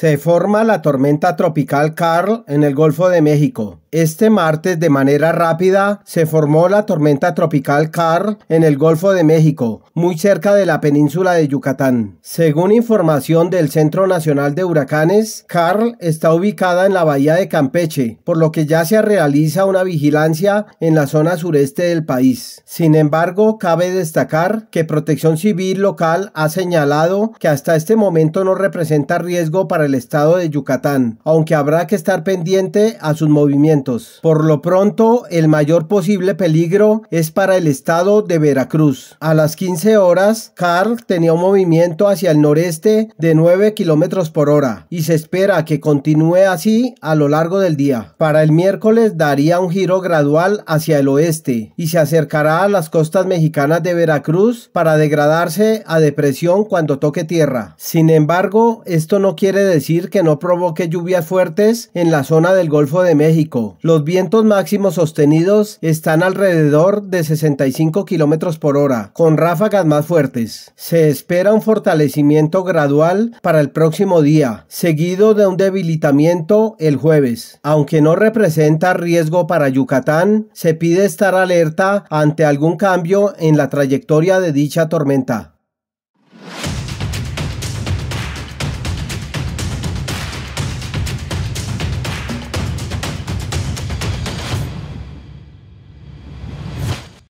Se forma la tormenta tropical Carl en el Golfo de México. Este martes, de manera rápida, se formó la tormenta tropical Carl en el Golfo de México, muy cerca de la península de Yucatán. Según información del Centro Nacional de Huracanes, Carl está ubicada en la bahía de Campeche, por lo que ya se realiza una vigilancia en la zona sureste del país. Sin embargo, cabe destacar que Protección Civil local ha señalado que hasta este momento no representa riesgo para el estado de Yucatán, aunque habrá que estar pendiente a sus movimientos por lo pronto, el mayor posible peligro es para el estado de Veracruz. A las 15 horas, Carl tenía un movimiento hacia el noreste de 9 kilómetros por hora y se espera que continúe así a lo largo del día. Para el miércoles daría un giro gradual hacia el oeste y se acercará a las costas mexicanas de Veracruz para degradarse a depresión cuando toque tierra. Sin embargo, esto no quiere decir que no provoque lluvias fuertes en la zona del Golfo de México los vientos máximos sostenidos están alrededor de 65 km por hora, con ráfagas más fuertes. Se espera un fortalecimiento gradual para el próximo día, seguido de un debilitamiento el jueves. Aunque no representa riesgo para Yucatán, se pide estar alerta ante algún cambio en la trayectoria de dicha tormenta.